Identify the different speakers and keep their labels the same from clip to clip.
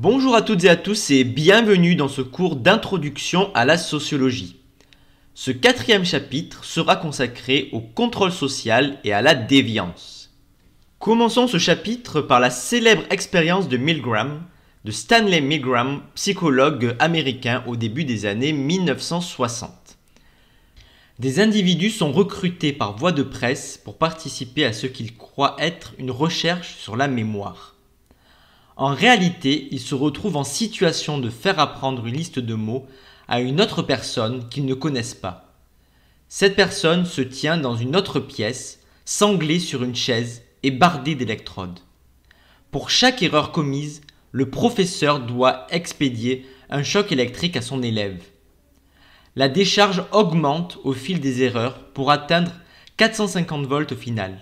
Speaker 1: Bonjour à toutes et à tous et bienvenue dans ce cours d'introduction à la sociologie. Ce quatrième chapitre sera consacré au contrôle social et à la déviance. Commençons ce chapitre par la célèbre expérience de Milgram, de Stanley Milgram, psychologue américain au début des années 1960. Des individus sont recrutés par voie de presse pour participer à ce qu'ils croient être une recherche sur la mémoire. En réalité, il se retrouve en situation de faire apprendre une liste de mots à une autre personne qu'ils ne connaissent pas. Cette personne se tient dans une autre pièce, sanglée sur une chaise et bardée d'électrodes. Pour chaque erreur commise, le professeur doit expédier un choc électrique à son élève. La décharge augmente au fil des erreurs pour atteindre 450 volts au final.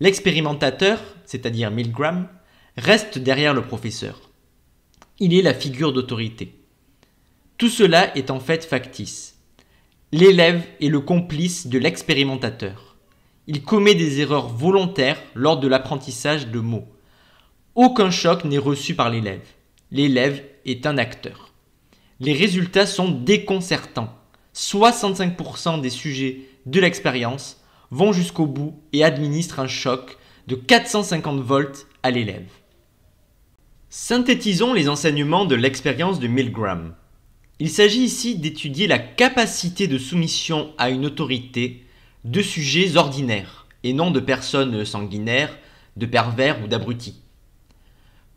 Speaker 1: L'expérimentateur, c'est-à-dire Milgram, reste derrière le professeur. Il est la figure d'autorité. Tout cela est en fait factice. L'élève est le complice de l'expérimentateur. Il commet des erreurs volontaires lors de l'apprentissage de mots. Aucun choc n'est reçu par l'élève. L'élève est un acteur. Les résultats sont déconcertants. 65% des sujets de l'expérience vont jusqu'au bout et administrent un choc de 450 volts à l'élève. Synthétisons les enseignements de l'expérience de Milgram. Il s'agit ici d'étudier la capacité de soumission à une autorité de sujets ordinaires et non de personnes sanguinaires, de pervers ou d'abrutis.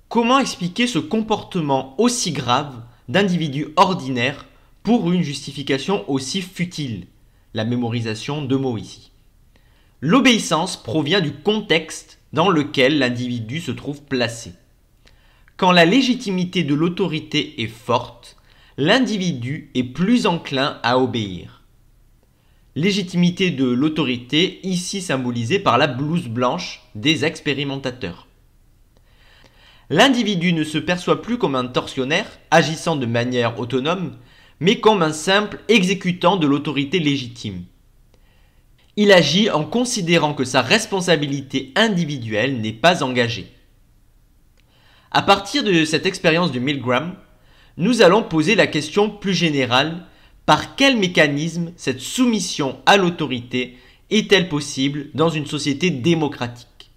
Speaker 1: Comment expliquer ce comportement aussi grave d'individus ordinaires pour une justification aussi futile La mémorisation de mots ici. L'obéissance provient du contexte dans lequel l'individu se trouve placé. Quand la légitimité de l'autorité est forte, l'individu est plus enclin à obéir. Légitimité de l'autorité ici symbolisée par la blouse blanche des expérimentateurs. L'individu ne se perçoit plus comme un torsionnaire agissant de manière autonome, mais comme un simple exécutant de l'autorité légitime. Il agit en considérant que sa responsabilité individuelle n'est pas engagée. À partir de cette expérience de Milgram, nous allons poser la question plus générale par quel mécanisme cette soumission à l'autorité est-elle possible dans une société démocratique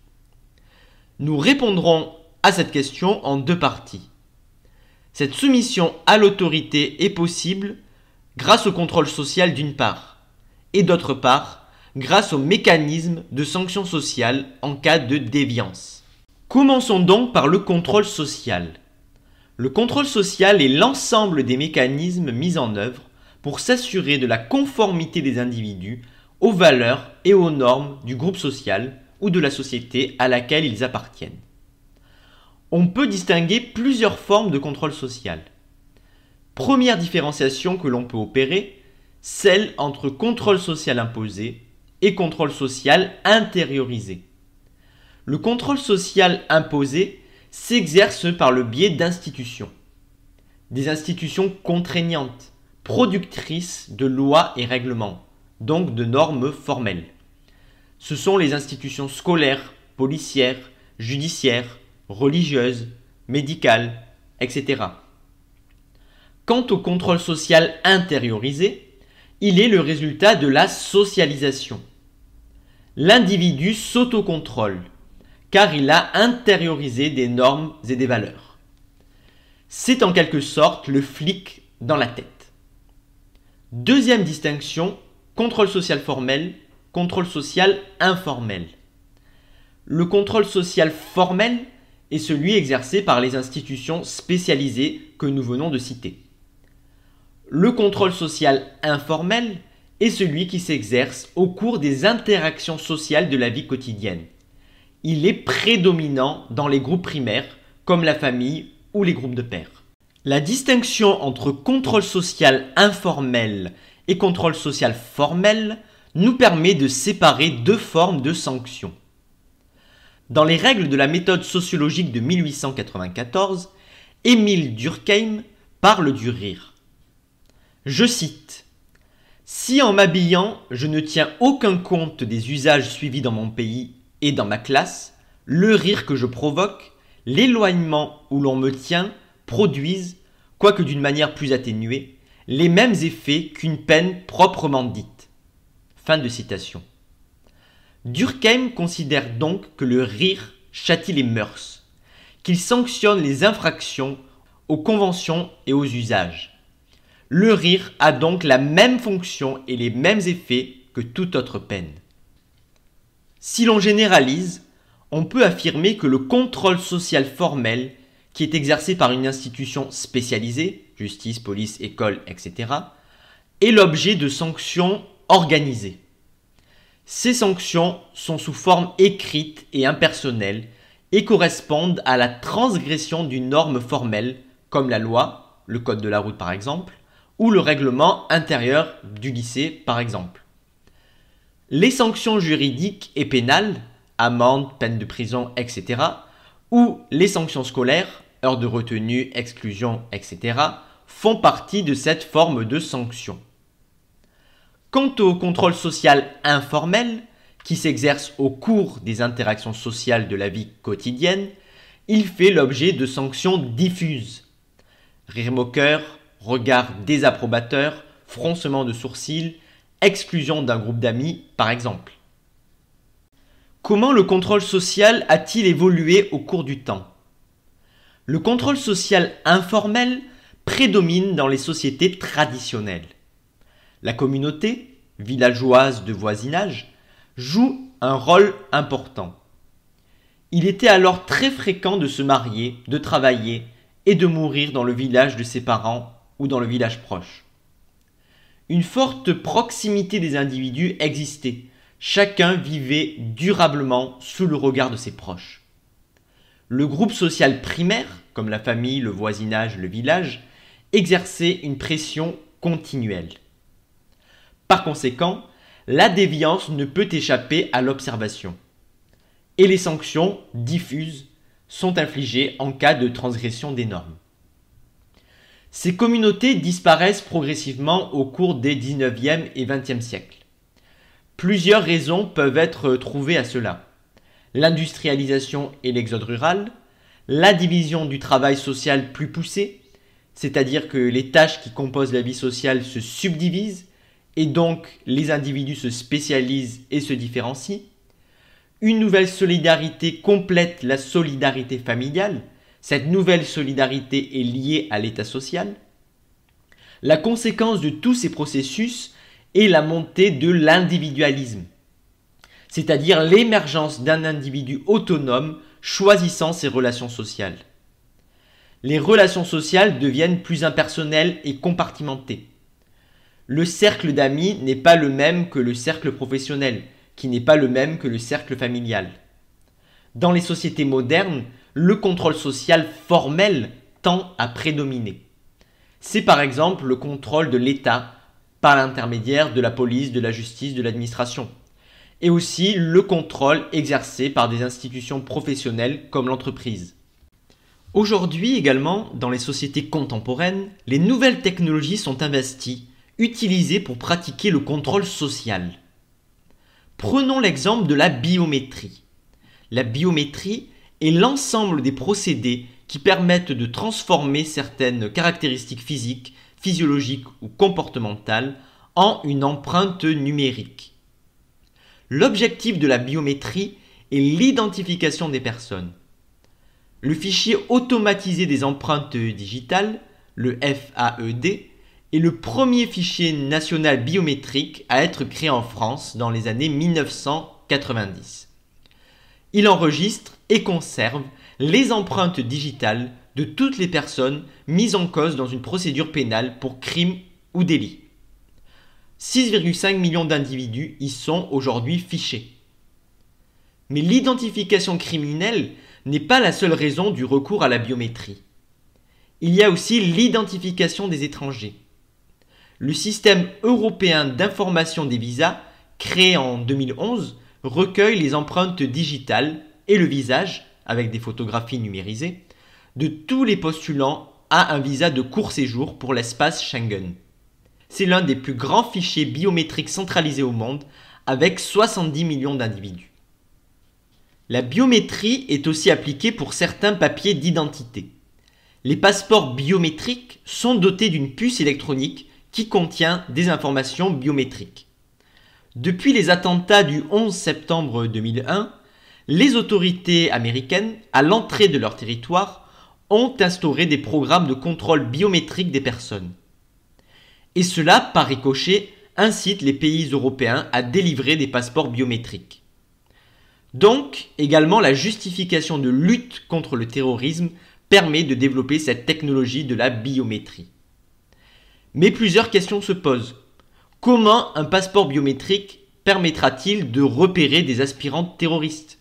Speaker 1: Nous répondrons à cette question en deux parties. Cette soumission à l'autorité est possible grâce au contrôle social d'une part, et d'autre part, grâce au mécanisme de sanction sociales en cas de déviance. Commençons donc par le contrôle social. Le contrôle social est l'ensemble des mécanismes mis en œuvre pour s'assurer de la conformité des individus aux valeurs et aux normes du groupe social ou de la société à laquelle ils appartiennent. On peut distinguer plusieurs formes de contrôle social. Première différenciation que l'on peut opérer, celle entre contrôle social imposé et contrôle social intériorisé le contrôle social imposé s'exerce par le biais d'institutions. Des institutions contraignantes, productrices de lois et règlements, donc de normes formelles. Ce sont les institutions scolaires, policières, judiciaires, religieuses, médicales, etc. Quant au contrôle social intériorisé, il est le résultat de la socialisation. L'individu s'autocontrôle car il a intériorisé des normes et des valeurs. C'est en quelque sorte le flic dans la tête. Deuxième distinction, contrôle social formel, contrôle social informel. Le contrôle social formel est celui exercé par les institutions spécialisées que nous venons de citer. Le contrôle social informel est celui qui s'exerce au cours des interactions sociales de la vie quotidienne, il est prédominant dans les groupes primaires, comme la famille ou les groupes de pères. La distinction entre contrôle social informel et contrôle social formel nous permet de séparer deux formes de sanctions. Dans les règles de la méthode sociologique de 1894, Émile Durkheim parle du rire. Je cite Si en m'habillant, je ne tiens aucun compte des usages suivis dans mon pays et dans ma classe, le rire que je provoque, l'éloignement où l'on me tient produisent, quoique d'une manière plus atténuée, les mêmes effets qu'une peine proprement dite. Fin de citation. Durkheim considère donc que le rire châtie les mœurs, qu'il sanctionne les infractions aux conventions et aux usages. Le rire a donc la même fonction et les mêmes effets que toute autre peine. Si l'on généralise, on peut affirmer que le contrôle social formel, qui est exercé par une institution spécialisée, justice, police, école, etc., est l'objet de sanctions organisées. Ces sanctions sont sous forme écrite et impersonnelle et correspondent à la transgression d'une norme formelle, comme la loi, le code de la route par exemple, ou le règlement intérieur du lycée par exemple les sanctions juridiques et pénales, amende, peine de prison, etc., ou les sanctions scolaires, heures de retenue, exclusion, etc., font partie de cette forme de sanction. Quant au contrôle social informel, qui s'exerce au cours des interactions sociales de la vie quotidienne, il fait l'objet de sanctions diffuses. Rire moqueur, regard désapprobateur, froncement de sourcils, exclusion d'un groupe d'amis par exemple. Comment le contrôle social a-t-il évolué au cours du temps Le contrôle social informel prédomine dans les sociétés traditionnelles. La communauté, villageoise de voisinage, joue un rôle important. Il était alors très fréquent de se marier, de travailler et de mourir dans le village de ses parents ou dans le village proche. Une forte proximité des individus existait. Chacun vivait durablement sous le regard de ses proches. Le groupe social primaire, comme la famille, le voisinage, le village, exerçait une pression continuelle. Par conséquent, la déviance ne peut échapper à l'observation. Et les sanctions diffuses sont infligées en cas de transgression des normes. Ces communautés disparaissent progressivement au cours des 19e et 20e siècles. Plusieurs raisons peuvent être trouvées à cela. L'industrialisation et l'exode rural, la division du travail social plus poussée, c'est-à-dire que les tâches qui composent la vie sociale se subdivisent et donc les individus se spécialisent et se différencient. Une nouvelle solidarité complète la solidarité familiale, cette nouvelle solidarité est liée à l'état social. La conséquence de tous ces processus est la montée de l'individualisme, c'est-à-dire l'émergence d'un individu autonome choisissant ses relations sociales. Les relations sociales deviennent plus impersonnelles et compartimentées. Le cercle d'amis n'est pas le même que le cercle professionnel, qui n'est pas le même que le cercle familial. Dans les sociétés modernes, le contrôle social formel tend à prédominer. C'est par exemple le contrôle de l'État par l'intermédiaire de la police, de la justice, de l'administration, et aussi le contrôle exercé par des institutions professionnelles comme l'entreprise. Aujourd'hui également, dans les sociétés contemporaines, les nouvelles technologies sont investies, utilisées pour pratiquer le contrôle social. Prenons l'exemple de la biométrie. La biométrie et l'ensemble des procédés qui permettent de transformer certaines caractéristiques physiques, physiologiques ou comportementales en une empreinte numérique. L'objectif de la biométrie est l'identification des personnes. Le fichier automatisé des empreintes digitales, le FAED, est le premier fichier national biométrique à être créé en France dans les années 1990 il enregistre et conserve les empreintes digitales de toutes les personnes mises en cause dans une procédure pénale pour crime ou délit. 6,5 millions d'individus y sont aujourd'hui fichés. Mais l'identification criminelle n'est pas la seule raison du recours à la biométrie. Il y a aussi l'identification des étrangers. Le système européen d'information des visas, créé en 2011, recueille les empreintes digitales et le visage, avec des photographies numérisées, de tous les postulants à un visa de court séjour pour l'espace Schengen. C'est l'un des plus grands fichiers biométriques centralisés au monde, avec 70 millions d'individus. La biométrie est aussi appliquée pour certains papiers d'identité. Les passeports biométriques sont dotés d'une puce électronique qui contient des informations biométriques. Depuis les attentats du 11 septembre 2001, les autorités américaines, à l'entrée de leur territoire, ont instauré des programmes de contrôle biométrique des personnes. Et cela, par ricochet, incite les pays européens à délivrer des passeports biométriques. Donc, également, la justification de lutte contre le terrorisme permet de développer cette technologie de la biométrie. Mais plusieurs questions se posent. Comment un passeport biométrique permettra-t-il de repérer des aspirants terroristes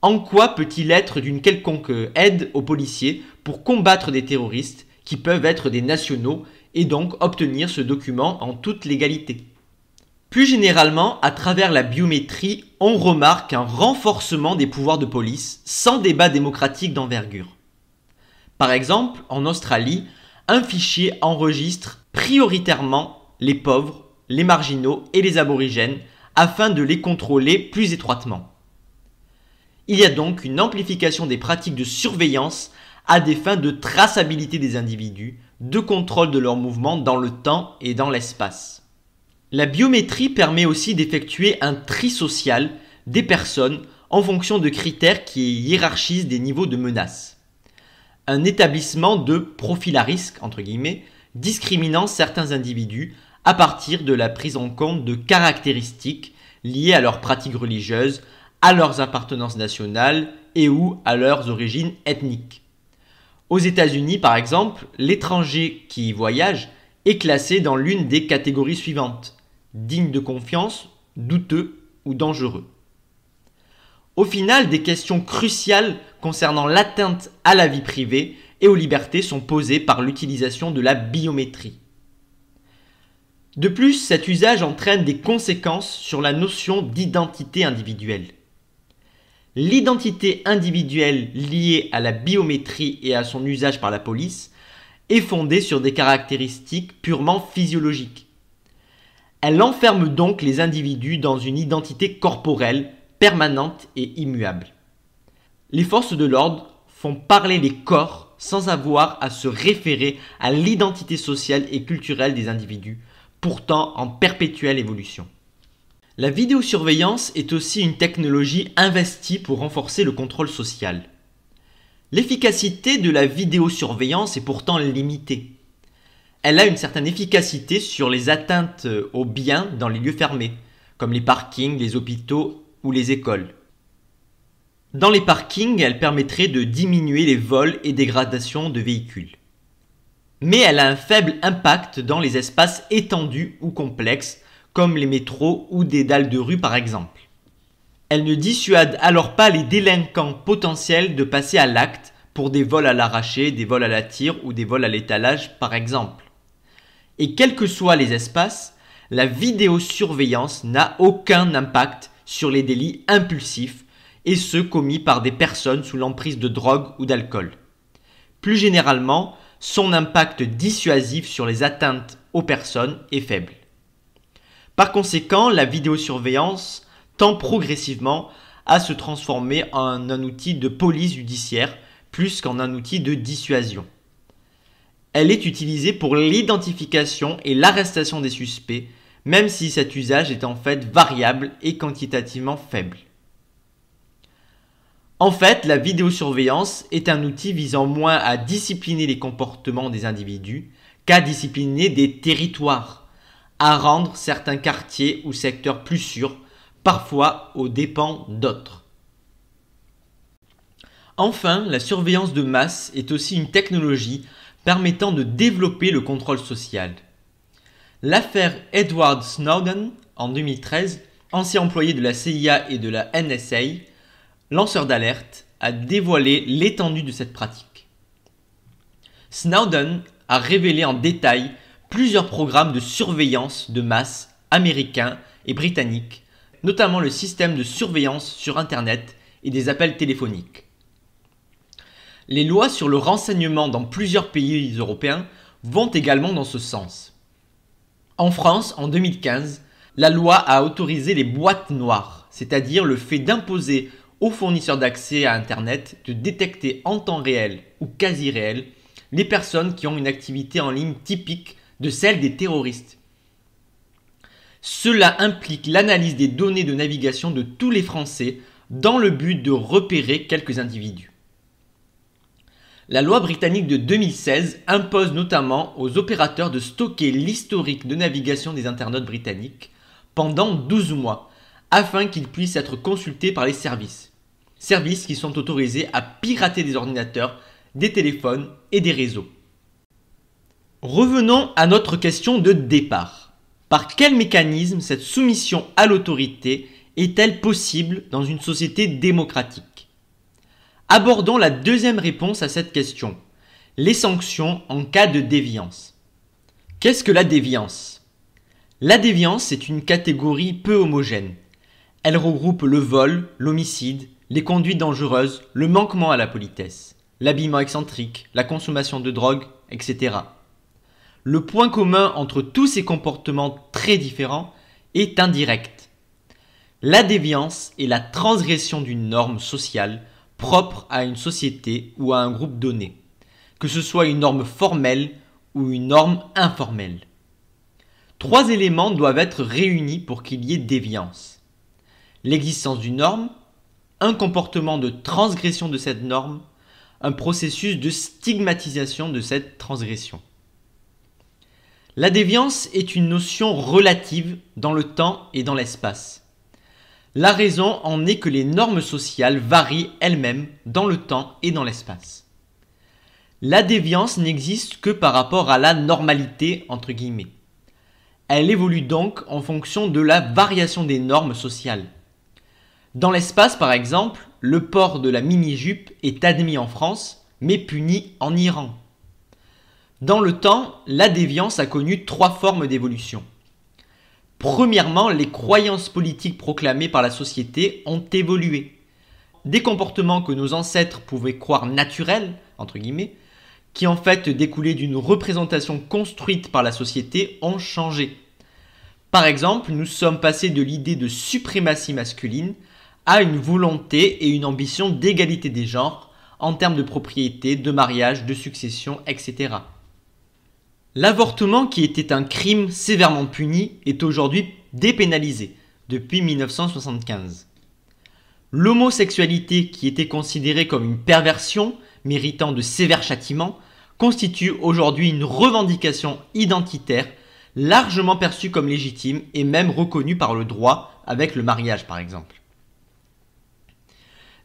Speaker 1: En quoi peut-il être d'une quelconque aide aux policiers pour combattre des terroristes qui peuvent être des nationaux et donc obtenir ce document en toute légalité Plus généralement, à travers la biométrie, on remarque un renforcement des pouvoirs de police sans débat démocratique d'envergure. Par exemple, en Australie, un fichier enregistre prioritairement les pauvres, les marginaux et les aborigènes afin de les contrôler plus étroitement. Il y a donc une amplification des pratiques de surveillance à des fins de traçabilité des individus, de contrôle de leurs mouvements dans le temps et dans l'espace. La biométrie permet aussi d'effectuer un tri social des personnes en fonction de critères qui hiérarchisent des niveaux de menace. Un établissement de profil à risque, entre guillemets, discriminant certains individus à partir de la prise en compte de caractéristiques liées à leurs pratiques religieuses, à leurs appartenances nationales et ou à leurs origines ethniques. Aux États-Unis, par exemple, l'étranger qui y voyage est classé dans l'une des catégories suivantes digne de confiance, douteux ou dangereux. Au final, des questions cruciales concernant l'atteinte à la vie privée et aux libertés sont posées par l'utilisation de la biométrie. De plus, cet usage entraîne des conséquences sur la notion d'identité individuelle. L'identité individuelle liée à la biométrie et à son usage par la police est fondée sur des caractéristiques purement physiologiques. Elle enferme donc les individus dans une identité corporelle permanente et immuable. Les forces de l'ordre font parler les corps sans avoir à se référer à l'identité sociale et culturelle des individus, pourtant en perpétuelle évolution. La vidéosurveillance est aussi une technologie investie pour renforcer le contrôle social. L'efficacité de la vidéosurveillance est pourtant limitée. Elle a une certaine efficacité sur les atteintes aux biens dans les lieux fermés, comme les parkings, les hôpitaux ou les écoles. Dans les parkings, elle permettrait de diminuer les vols et dégradations de véhicules mais elle a un faible impact dans les espaces étendus ou complexes, comme les métros ou des dalles de rue par exemple. Elle ne dissuade alors pas les délinquants potentiels de passer à l'acte pour des vols à l'arraché, des vols à la tire ou des vols à l'étalage par exemple. Et quels que soient les espaces, la vidéosurveillance n'a aucun impact sur les délits impulsifs et ceux commis par des personnes sous l'emprise de drogue ou d'alcool. Plus généralement, son impact dissuasif sur les atteintes aux personnes est faible. Par conséquent, la vidéosurveillance tend progressivement à se transformer en un outil de police judiciaire plus qu'en un outil de dissuasion. Elle est utilisée pour l'identification et l'arrestation des suspects, même si cet usage est en fait variable et quantitativement faible. En fait, la vidéosurveillance est un outil visant moins à discipliner les comportements des individus qu'à discipliner des territoires, à rendre certains quartiers ou secteurs plus sûrs, parfois aux dépens d'autres. Enfin, la surveillance de masse est aussi une technologie permettant de développer le contrôle social. L'affaire Edward Snowden en 2013, ancien employé de la CIA et de la NSA, lanceur d'alerte, a dévoilé l'étendue de cette pratique. Snowden a révélé en détail plusieurs programmes de surveillance de masse américains et britanniques, notamment le système de surveillance sur Internet et des appels téléphoniques. Les lois sur le renseignement dans plusieurs pays européens vont également dans ce sens. En France, en 2015, la loi a autorisé les boîtes noires, c'est-à-dire le fait d'imposer aux fournisseurs d'accès à Internet de détecter en temps réel ou quasi réel les personnes qui ont une activité en ligne typique de celle des terroristes. Cela implique l'analyse des données de navigation de tous les Français dans le but de repérer quelques individus. La loi britannique de 2016 impose notamment aux opérateurs de stocker l'historique de navigation des internautes britanniques pendant 12 mois afin qu'ils puissent être consultés par les services services qui sont autorisés à pirater des ordinateurs, des téléphones et des réseaux. Revenons à notre question de départ. Par quel mécanisme cette soumission à l'autorité est-elle possible dans une société démocratique Abordons la deuxième réponse à cette question, les sanctions en cas de déviance. Qu'est-ce que la déviance La déviance est une catégorie peu homogène. Elle regroupe le vol, l'homicide, les conduites dangereuses, le manquement à la politesse, l'habillement excentrique, la consommation de drogue, etc. Le point commun entre tous ces comportements très différents est indirect. La déviance est la transgression d'une norme sociale propre à une société ou à un groupe donné, que ce soit une norme formelle ou une norme informelle. Trois éléments doivent être réunis pour qu'il y ait déviance. L'existence d'une norme, un comportement de transgression de cette norme, un processus de stigmatisation de cette transgression. La déviance est une notion relative dans le temps et dans l'espace. La raison en est que les normes sociales varient elles-mêmes dans le temps et dans l'espace. La déviance n'existe que par rapport à la normalité entre guillemets. Elle évolue donc en fonction de la variation des normes sociales. Dans l'espace, par exemple, le port de la mini-jupe est admis en France, mais puni en Iran. Dans le temps, la déviance a connu trois formes d'évolution. Premièrement, les croyances politiques proclamées par la société ont évolué. Des comportements que nos ancêtres pouvaient croire naturels, entre guillemets, qui en fait découlaient d'une représentation construite par la société, ont changé. Par exemple, nous sommes passés de l'idée de suprématie masculine a une volonté et une ambition d'égalité des genres en termes de propriété, de mariage, de succession, etc. L'avortement, qui était un crime sévèrement puni, est aujourd'hui dépénalisé depuis 1975. L'homosexualité, qui était considérée comme une perversion méritant de sévères châtiments, constitue aujourd'hui une revendication identitaire largement perçue comme légitime et même reconnue par le droit avec le mariage par exemple.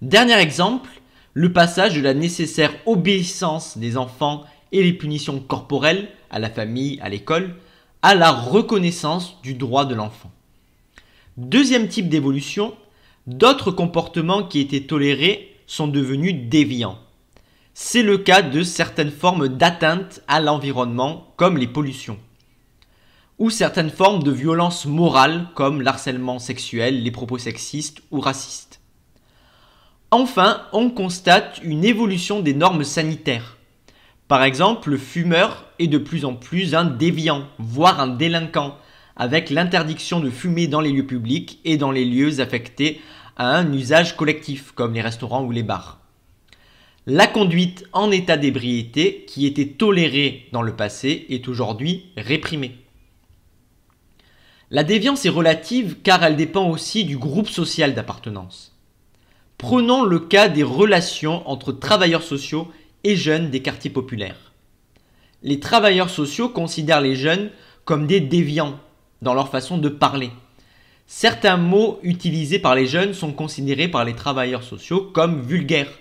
Speaker 1: Dernier exemple, le passage de la nécessaire obéissance des enfants et les punitions corporelles à la famille, à l'école, à la reconnaissance du droit de l'enfant. Deuxième type d'évolution, d'autres comportements qui étaient tolérés sont devenus déviants. C'est le cas de certaines formes d'atteinte à l'environnement comme les pollutions ou certaines formes de violence morale comme l'harcèlement sexuel, les propos sexistes ou racistes. Enfin, on constate une évolution des normes sanitaires. Par exemple, le fumeur est de plus en plus un déviant, voire un délinquant, avec l'interdiction de fumer dans les lieux publics et dans les lieux affectés à un usage collectif, comme les restaurants ou les bars. La conduite en état d'ébriété, qui était tolérée dans le passé, est aujourd'hui réprimée. La déviance est relative car elle dépend aussi du groupe social d'appartenance. Prenons le cas des relations entre travailleurs sociaux et jeunes des quartiers populaires. Les travailleurs sociaux considèrent les jeunes comme des déviants dans leur façon de parler. Certains mots utilisés par les jeunes sont considérés par les travailleurs sociaux comme vulgaires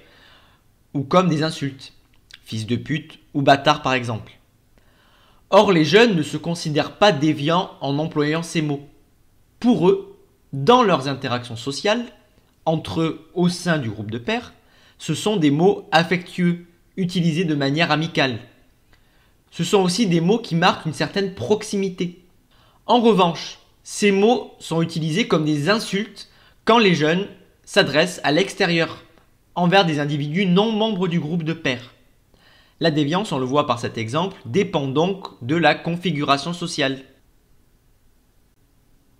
Speaker 1: ou comme des insultes, fils de pute ou bâtard par exemple. Or les jeunes ne se considèrent pas déviants en employant ces mots. Pour eux, dans leurs interactions sociales, entre eux au sein du groupe de pairs, ce sont des mots affectueux, utilisés de manière amicale. Ce sont aussi des mots qui marquent une certaine proximité. En revanche, ces mots sont utilisés comme des insultes quand les jeunes s'adressent à l'extérieur, envers des individus non membres du groupe de pairs. La déviance, on le voit par cet exemple, dépend donc de la configuration sociale.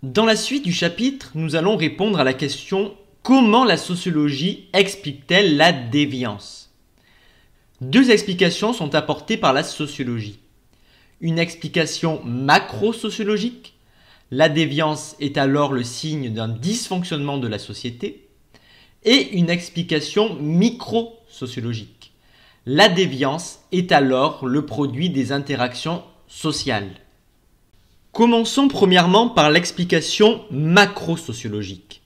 Speaker 1: Dans la suite du chapitre, nous allons répondre à la question Comment la sociologie explique-t-elle la déviance Deux explications sont apportées par la sociologie. Une explication macro-sociologique. La déviance est alors le signe d'un dysfonctionnement de la société. Et une explication micro-sociologique. La déviance est alors le produit des interactions sociales. Commençons premièrement par l'explication macro-sociologique.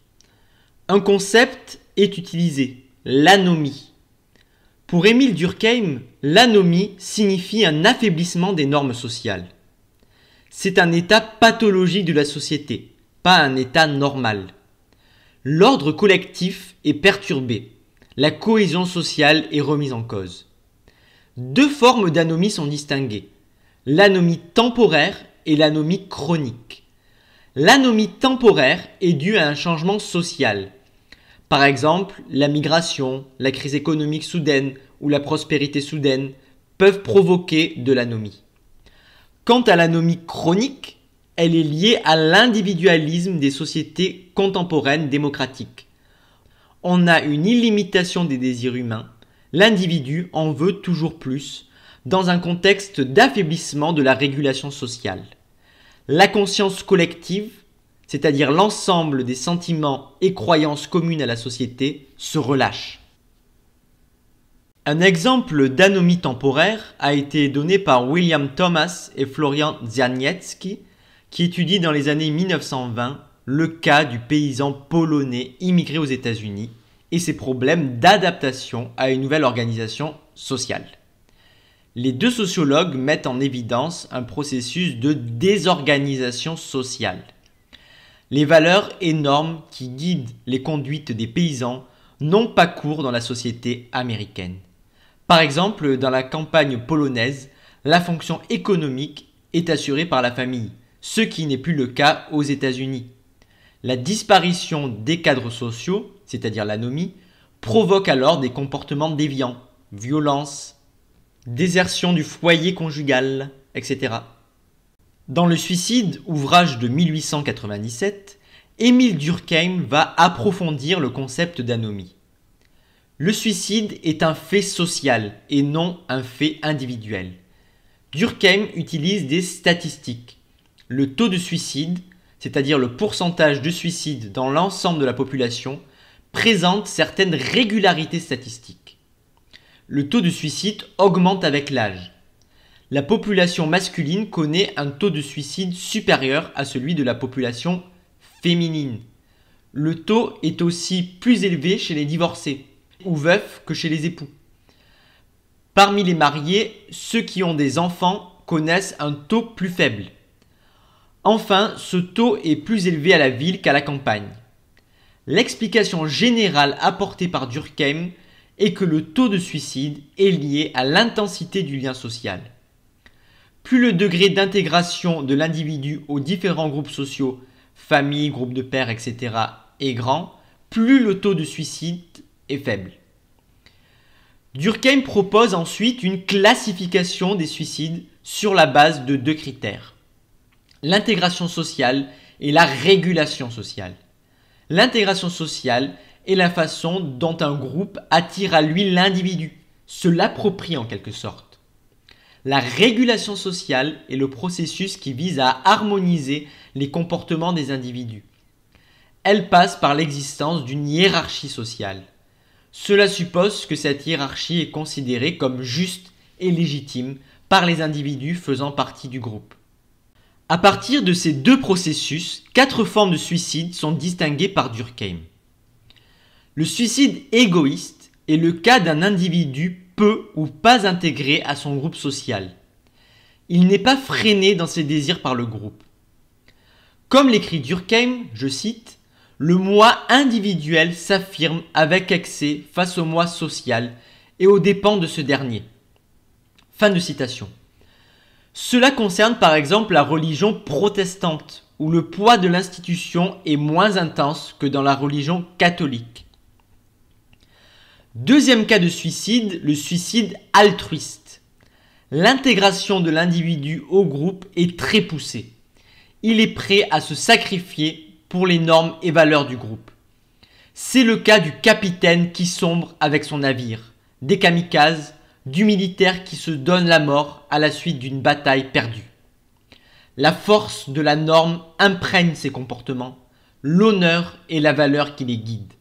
Speaker 1: Un concept est utilisé, l'anomie. Pour Émile Durkheim, l'anomie signifie un affaiblissement des normes sociales. C'est un état pathologique de la société, pas un état normal. L'ordre collectif est perturbé. La cohésion sociale est remise en cause. Deux formes d'anomie sont distinguées. L'anomie temporaire et l'anomie chronique. L'anomie temporaire est due à un changement social, par exemple, la migration, la crise économique soudaine ou la prospérité soudaine peuvent provoquer de l'anomie. Quant à l'anomie chronique, elle est liée à l'individualisme des sociétés contemporaines démocratiques. On a une illimitation des désirs humains, l'individu en veut toujours plus, dans un contexte d'affaiblissement de la régulation sociale. La conscience collective c'est-à-dire l'ensemble des sentiments et croyances communes à la société, se relâche. Un exemple d'anomie temporaire a été donné par William Thomas et Florian Zianiecki, qui étudient dans les années 1920 le cas du paysan polonais immigré aux États-Unis et ses problèmes d'adaptation à une nouvelle organisation sociale. Les deux sociologues mettent en évidence un processus de désorganisation sociale. Les valeurs et normes qui guident les conduites des paysans n'ont pas cours dans la société américaine. Par exemple, dans la campagne polonaise, la fonction économique est assurée par la famille, ce qui n'est plus le cas aux États-Unis. La disparition des cadres sociaux, c'est-à-dire l'anomie, provoque alors des comportements déviants, violence, désertion du foyer conjugal, etc. Dans Le Suicide, ouvrage de 1897, Émile Durkheim va approfondir le concept d'anomie. Le suicide est un fait social et non un fait individuel. Durkheim utilise des statistiques. Le taux de suicide, c'est-à-dire le pourcentage de suicide dans l'ensemble de la population, présente certaines régularités statistiques. Le taux de suicide augmente avec l'âge la population masculine connaît un taux de suicide supérieur à celui de la population féminine. Le taux est aussi plus élevé chez les divorcés ou veufs que chez les époux. Parmi les mariés, ceux qui ont des enfants connaissent un taux plus faible. Enfin, ce taux est plus élevé à la ville qu'à la campagne. L'explication générale apportée par Durkheim est que le taux de suicide est lié à l'intensité du lien social. Plus le degré d'intégration de l'individu aux différents groupes sociaux, famille, groupe de pairs, etc., est grand, plus le taux de suicide est faible. Durkheim propose ensuite une classification des suicides sur la base de deux critères. L'intégration sociale et la régulation sociale. L'intégration sociale est la façon dont un groupe attire à lui l'individu, se l'approprie en quelque sorte. La régulation sociale est le processus qui vise à harmoniser les comportements des individus. Elle passe par l'existence d'une hiérarchie sociale. Cela suppose que cette hiérarchie est considérée comme juste et légitime par les individus faisant partie du groupe. À partir de ces deux processus, quatre formes de suicide sont distinguées par Durkheim. Le suicide égoïste est le cas d'un individu peu ou pas intégré à son groupe social. Il n'est pas freiné dans ses désirs par le groupe. Comme l'écrit Durkheim, je cite, Le moi individuel s'affirme avec excès face au moi social et aux dépens de ce dernier. Fin de citation. Cela concerne par exemple la religion protestante, où le poids de l'institution est moins intense que dans la religion catholique. Deuxième cas de suicide, le suicide altruiste. L'intégration de l'individu au groupe est très poussée. Il est prêt à se sacrifier pour les normes et valeurs du groupe. C'est le cas du capitaine qui sombre avec son navire, des kamikazes, du militaire qui se donne la mort à la suite d'une bataille perdue. La force de la norme imprègne ses comportements, l'honneur et la valeur qui les guident.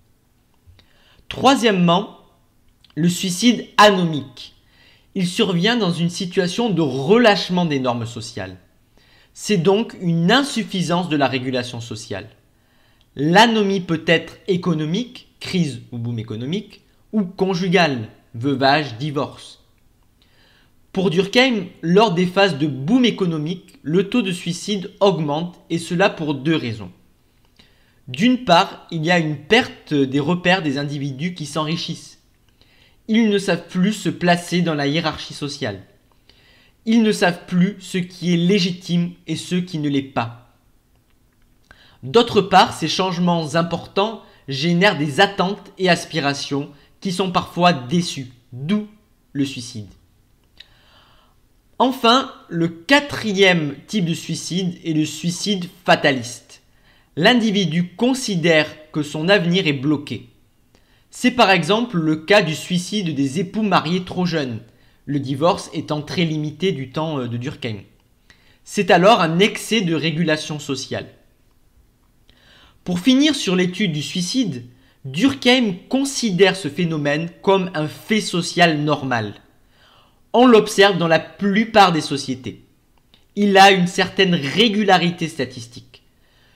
Speaker 1: Troisièmement, le suicide anomique. Il survient dans une situation de relâchement des normes sociales. C'est donc une insuffisance de la régulation sociale. L'anomie peut être économique, crise ou boom économique, ou conjugale, veuvage, divorce. Pour Durkheim, lors des phases de boom économique, le taux de suicide augmente et cela pour deux raisons. D'une part, il y a une perte des repères des individus qui s'enrichissent ils ne savent plus se placer dans la hiérarchie sociale. Ils ne savent plus ce qui est légitime et ce qui ne l'est pas. D'autre part, ces changements importants génèrent des attentes et aspirations qui sont parfois déçues, d'où le suicide. Enfin, le quatrième type de suicide est le suicide fataliste. L'individu considère que son avenir est bloqué. C'est par exemple le cas du suicide des époux mariés trop jeunes, le divorce étant très limité du temps euh, de Durkheim. C'est alors un excès de régulation sociale. Pour finir sur l'étude du suicide, Durkheim considère ce phénomène comme un fait social normal. On l'observe dans la plupart des sociétés. Il a une certaine régularité statistique.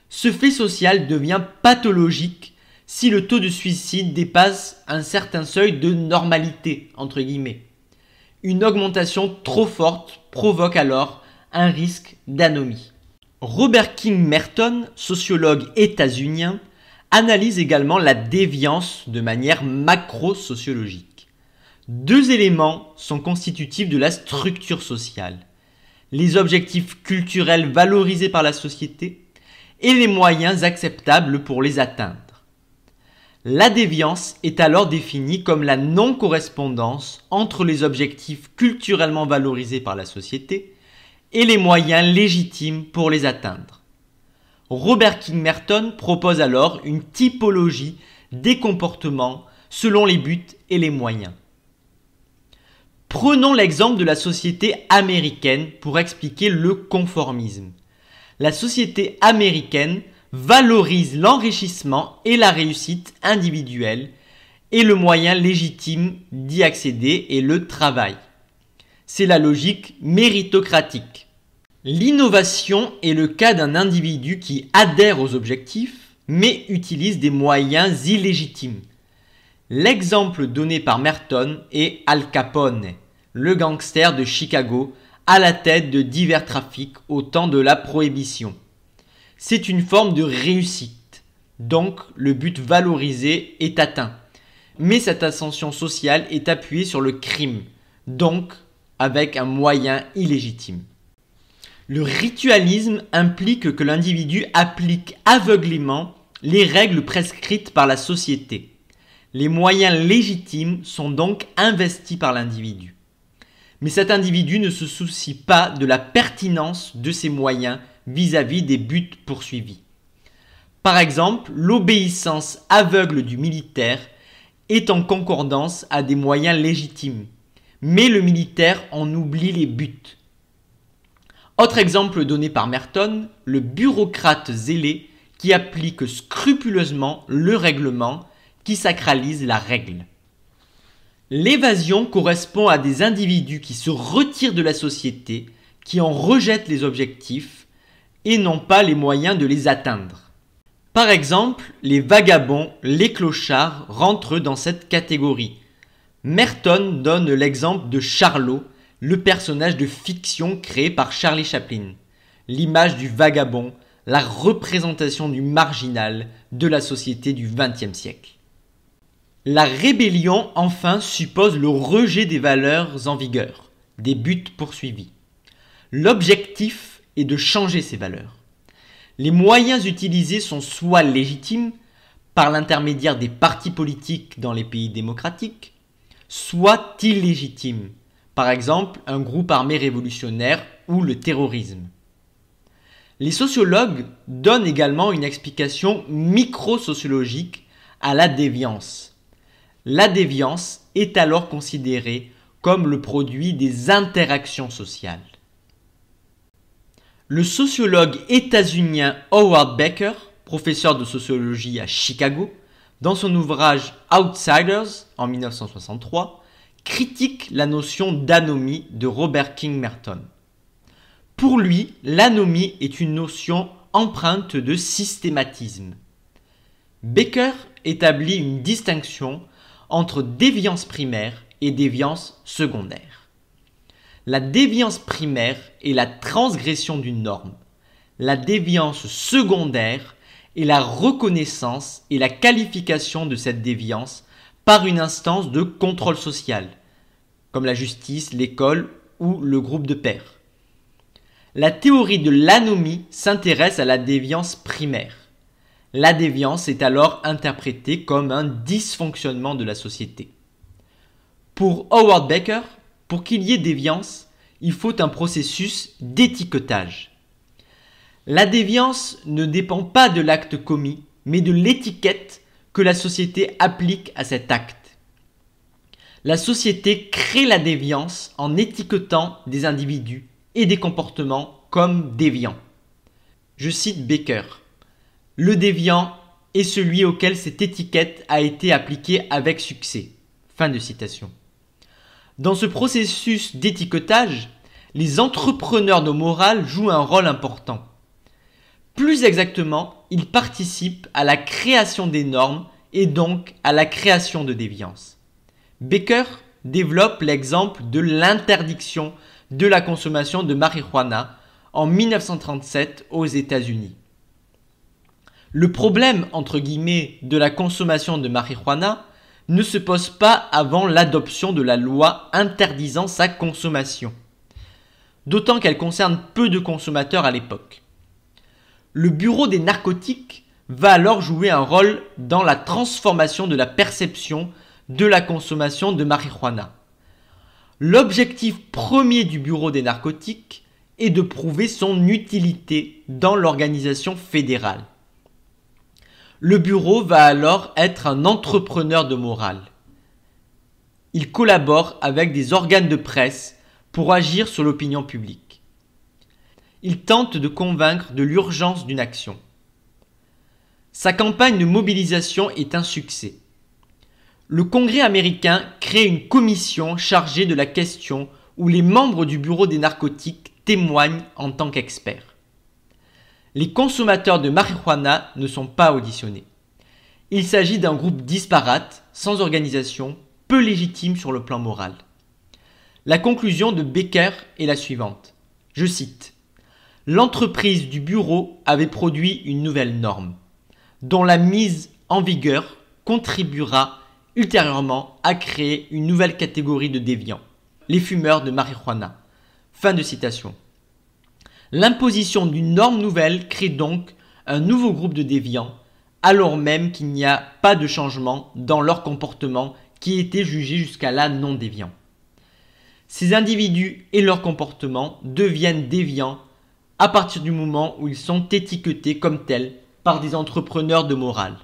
Speaker 1: Ce fait social devient pathologique si le taux de suicide dépasse un certain seuil de normalité, entre guillemets. Une augmentation trop forte provoque alors un risque d'anomie. Robert King Merton, sociologue états-unien, analyse également la déviance de manière macro-sociologique. Deux éléments sont constitutifs de la structure sociale. Les objectifs culturels valorisés par la société et les moyens acceptables pour les atteindre. La déviance est alors définie comme la non-correspondance entre les objectifs culturellement valorisés par la société et les moyens légitimes pour les atteindre. Robert King Merton propose alors une typologie des comportements selon les buts et les moyens. Prenons l'exemple de la société américaine pour expliquer le conformisme. La société américaine valorise l'enrichissement et la réussite individuelle et le moyen légitime d'y accéder est le travail. C'est la logique méritocratique. L'innovation est le cas d'un individu qui adhère aux objectifs mais utilise des moyens illégitimes. L'exemple donné par Merton est Al Capone, le gangster de Chicago à la tête de divers trafics au temps de la prohibition c'est une forme de réussite. Donc le but valorisé est atteint. Mais cette ascension sociale est appuyée sur le crime, donc avec un moyen illégitime. Le ritualisme implique que l'individu applique aveuglément les règles prescrites par la société. Les moyens légitimes sont donc investis par l'individu. Mais cet individu ne se soucie pas de la pertinence de ses moyens vis-à-vis des buts poursuivis. Par exemple, l'obéissance aveugle du militaire est en concordance à des moyens légitimes, mais le militaire en oublie les buts. Autre exemple donné par Merton, le bureaucrate zélé qui applique scrupuleusement le règlement qui sacralise la règle. L'évasion correspond à des individus qui se retirent de la société, qui en rejettent les objectifs, et n'ont pas les moyens de les atteindre. Par exemple, les vagabonds, les clochards rentrent dans cette catégorie. Merton donne l'exemple de Charlot, le personnage de fiction créé par Charlie Chaplin. L'image du vagabond, la représentation du marginal de la société du XXe siècle. La rébellion, enfin, suppose le rejet des valeurs en vigueur, des buts poursuivis. L'objectif et de changer ses valeurs. Les moyens utilisés sont soit légitimes par l'intermédiaire des partis politiques dans les pays démocratiques, soit illégitimes, par exemple un groupe armé révolutionnaire ou le terrorisme. Les sociologues donnent également une explication micro-sociologique à la déviance. La déviance est alors considérée comme le produit des interactions sociales. Le sociologue états-unien Howard Becker, professeur de sociologie à Chicago, dans son ouvrage Outsiders en 1963, critique la notion d'anomie de Robert King Merton. Pour lui, l'anomie est une notion empreinte de systématisme. Becker établit une distinction entre déviance primaire et déviance secondaire. La déviance primaire est la transgression d'une norme. La déviance secondaire est la reconnaissance et la qualification de cette déviance par une instance de contrôle social, comme la justice, l'école ou le groupe de pairs. La théorie de l'anomie s'intéresse à la déviance primaire. La déviance est alors interprétée comme un dysfonctionnement de la société. Pour Howard Becker. Pour qu'il y ait déviance, il faut un processus d'étiquetage. La déviance ne dépend pas de l'acte commis, mais de l'étiquette que la société applique à cet acte. La société crée la déviance en étiquetant des individus et des comportements comme déviants. Je cite Baker. Le déviant est celui auquel cette étiquette a été appliquée avec succès. Fin de citation. Dans ce processus d'étiquetage, les entrepreneurs de morale jouent un rôle important. Plus exactement, ils participent à la création des normes et donc à la création de déviances. Baker développe l'exemple de l'interdiction de la consommation de marijuana en 1937 aux États-Unis. Le problème entre guillemets de la consommation de marijuana ne se pose pas avant l'adoption de la loi interdisant sa consommation. D'autant qu'elle concerne peu de consommateurs à l'époque. Le Bureau des narcotiques va alors jouer un rôle dans la transformation de la perception de la consommation de marijuana. L'objectif premier du Bureau des narcotiques est de prouver son utilité dans l'organisation fédérale. Le bureau va alors être un entrepreneur de morale. Il collabore avec des organes de presse pour agir sur l'opinion publique. Il tente de convaincre de l'urgence d'une action. Sa campagne de mobilisation est un succès. Le Congrès américain crée une commission chargée de la question où les membres du Bureau des narcotiques témoignent en tant qu'experts les consommateurs de marijuana ne sont pas auditionnés. Il s'agit d'un groupe disparate, sans organisation, peu légitime sur le plan moral. La conclusion de Becker est la suivante. Je cite. L'entreprise du bureau avait produit une nouvelle norme, dont la mise en vigueur contribuera ultérieurement à créer une nouvelle catégorie de déviants, les fumeurs de marijuana. Fin de citation. L'imposition d'une norme nouvelle crée donc un nouveau groupe de déviants, alors même qu'il n'y a pas de changement dans leur comportement qui était jugé jusqu'à là non déviant. Ces individus et leur comportement deviennent déviants à partir du moment où ils sont étiquetés comme tels par des entrepreneurs de morale.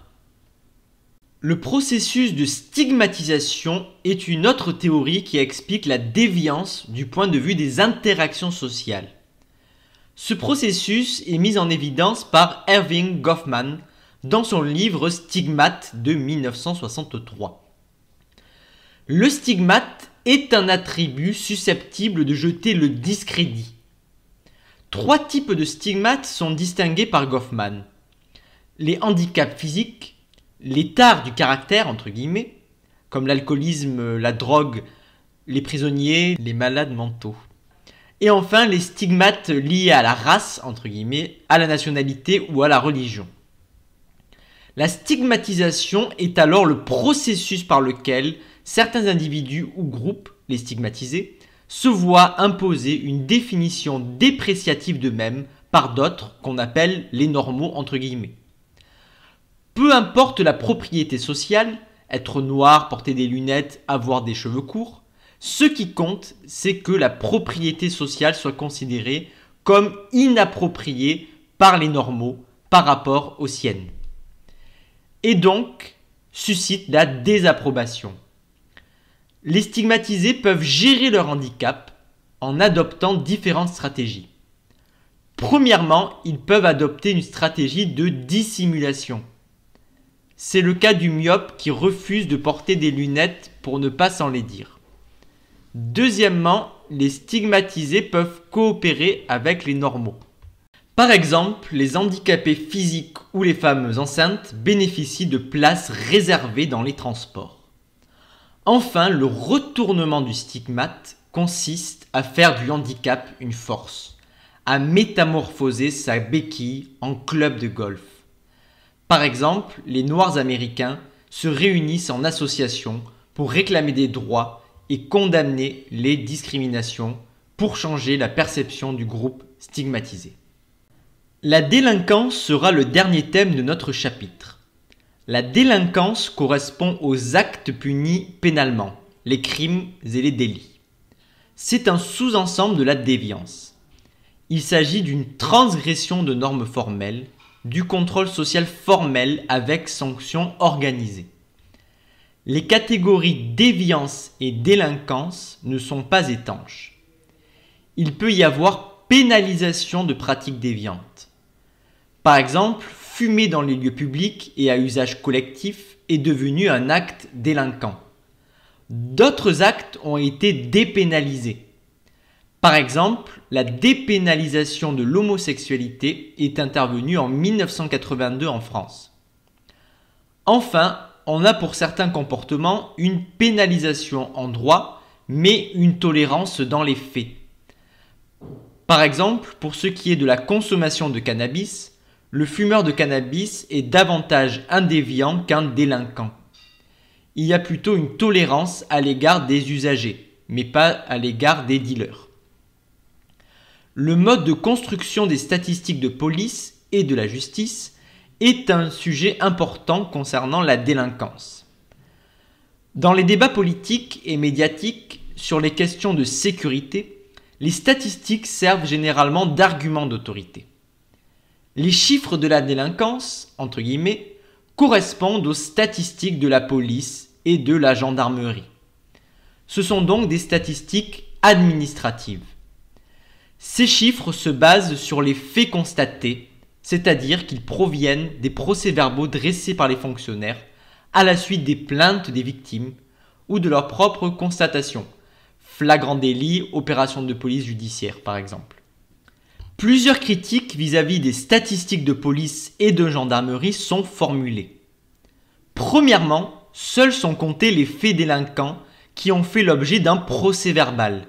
Speaker 1: Le processus de stigmatisation est une autre théorie qui explique la déviance du point de vue des interactions sociales. Ce processus est mis en évidence par Irving Goffman dans son livre Stigmate de 1963. Le stigmate est un attribut susceptible de jeter le discrédit. Trois types de stigmates sont distingués par Goffman. Les handicaps physiques, les tares du caractère, entre guillemets, comme l'alcoolisme, la drogue, les prisonniers, les malades mentaux. Et enfin, les stigmates liés à la race, entre guillemets, à la nationalité ou à la religion. La stigmatisation est alors le processus par lequel certains individus ou groupes, les stigmatisés, se voient imposer une définition dépréciative d'eux-mêmes par d'autres qu'on appelle les normaux entre guillemets. Peu importe la propriété sociale, être noir, porter des lunettes, avoir des cheveux courts, ce qui compte, c'est que la propriété sociale soit considérée comme inappropriée par les normaux par rapport aux siennes. Et donc, suscite la désapprobation. Les stigmatisés peuvent gérer leur handicap en adoptant différentes stratégies. Premièrement, ils peuvent adopter une stratégie de dissimulation. C'est le cas du myope qui refuse de porter des lunettes pour ne pas s'en dire. Deuxièmement, les stigmatisés peuvent coopérer avec les normaux. Par exemple, les handicapés physiques ou les femmes enceintes bénéficient de places réservées dans les transports. Enfin, le retournement du stigmate consiste à faire du handicap une force, à métamorphoser sa béquille en club de golf. Par exemple, les Noirs américains se réunissent en association pour réclamer des droits et condamner les discriminations pour changer la perception du groupe stigmatisé. La délinquance sera le dernier thème de notre chapitre. La délinquance correspond aux actes punis pénalement, les crimes et les délits. C'est un sous-ensemble de la déviance. Il s'agit d'une transgression de normes formelles, du contrôle social formel avec sanctions organisées les catégories déviance et délinquance ne sont pas étanches. Il peut y avoir pénalisation de pratiques déviantes. Par exemple, fumer dans les lieux publics et à usage collectif est devenu un acte délinquant. D'autres actes ont été dépénalisés. Par exemple, la dépénalisation de l'homosexualité est intervenue en 1982 en France. Enfin, on a pour certains comportements une pénalisation en droit, mais une tolérance dans les faits. Par exemple, pour ce qui est de la consommation de cannabis, le fumeur de cannabis est davantage un déviant qu'un délinquant. Il y a plutôt une tolérance à l'égard des usagers, mais pas à l'égard des dealers. Le mode de construction des statistiques de police et de la justice est un sujet important concernant la délinquance. Dans les débats politiques et médiatiques sur les questions de sécurité, les statistiques servent généralement d'arguments d'autorité. Les chiffres de la délinquance, entre guillemets, correspondent aux statistiques de la police et de la gendarmerie. Ce sont donc des statistiques administratives. Ces chiffres se basent sur les faits constatés c'est-à-dire qu'ils proviennent des procès-verbaux dressés par les fonctionnaires à la suite des plaintes des victimes ou de leurs propres constatations, flagrant délit, opérations de police judiciaire par exemple. Plusieurs critiques vis-à-vis -vis des statistiques de police et de gendarmerie sont formulées. Premièrement, seuls sont comptés les faits délinquants qui ont fait l'objet d'un procès verbal,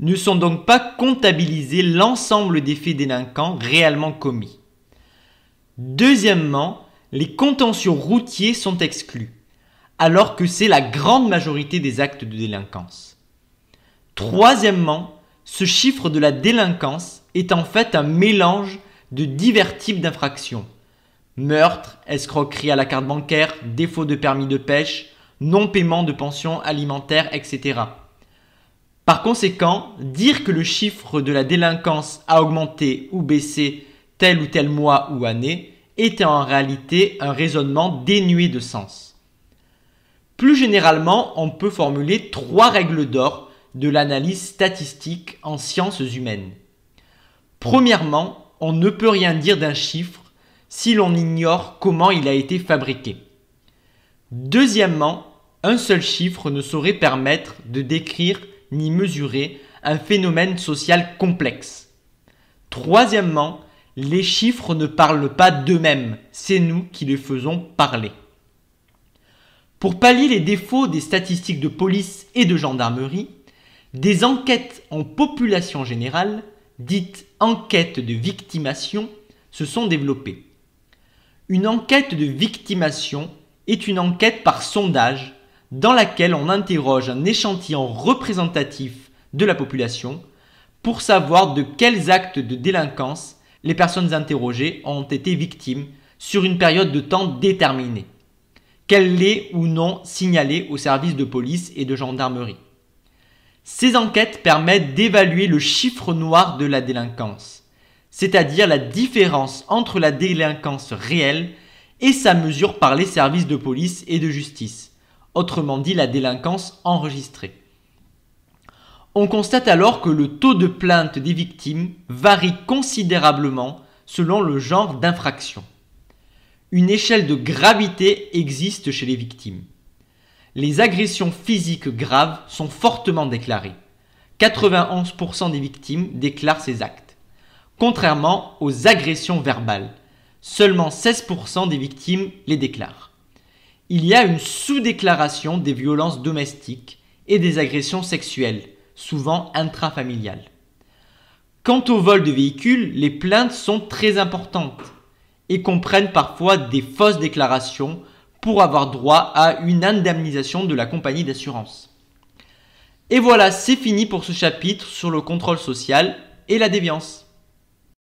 Speaker 1: ne sont donc pas comptabilisés l'ensemble des faits délinquants réellement commis. Deuxièmement, les contentions routiers sont exclus, alors que c'est la grande majorité des actes de délinquance. Troisièmement, ce chiffre de la délinquance est en fait un mélange de divers types d'infractions. Meurtre, escroquerie à la carte bancaire, défaut de permis de pêche, non-paiement de pension alimentaire, etc. Par conséquent, dire que le chiffre de la délinquance a augmenté ou baissé tel ou tel mois ou année était en réalité un raisonnement dénué de sens. Plus généralement, on peut formuler trois règles d'or de l'analyse statistique en sciences humaines. Premièrement, on ne peut rien dire d'un chiffre si l'on ignore comment il a été fabriqué. Deuxièmement, un seul chiffre ne saurait permettre de décrire ni mesurer un phénomène social complexe. Troisièmement, les chiffres ne parlent pas d'eux-mêmes, c'est nous qui les faisons parler. Pour pallier les défauts des statistiques de police et de gendarmerie, des enquêtes en population générale, dites enquêtes de victimation, se sont développées. Une enquête de victimation est une enquête par sondage dans laquelle on interroge un échantillon représentatif de la population pour savoir de quels actes de délinquance les personnes interrogées ont été victimes sur une période de temps déterminée, qu'elles l'aient ou non signalée aux services de police et de gendarmerie. Ces enquêtes permettent d'évaluer le chiffre noir de la délinquance, c'est-à-dire la différence entre la délinquance réelle et sa mesure par les services de police et de justice autrement dit la délinquance enregistrée. On constate alors que le taux de plainte des victimes varie considérablement selon le genre d'infraction. Une échelle de gravité existe chez les victimes. Les agressions physiques graves sont fortement déclarées. 91% des victimes déclarent ces actes, contrairement aux agressions verbales. Seulement 16% des victimes les déclarent il y a une sous-déclaration des violences domestiques et des agressions sexuelles, souvent intrafamiliales. Quant au vol de véhicules, les plaintes sont très importantes et comprennent parfois des fausses déclarations pour avoir droit à une indemnisation de la compagnie d'assurance. Et voilà, c'est fini pour ce chapitre sur le contrôle social et la déviance.